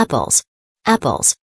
Apples. Apples.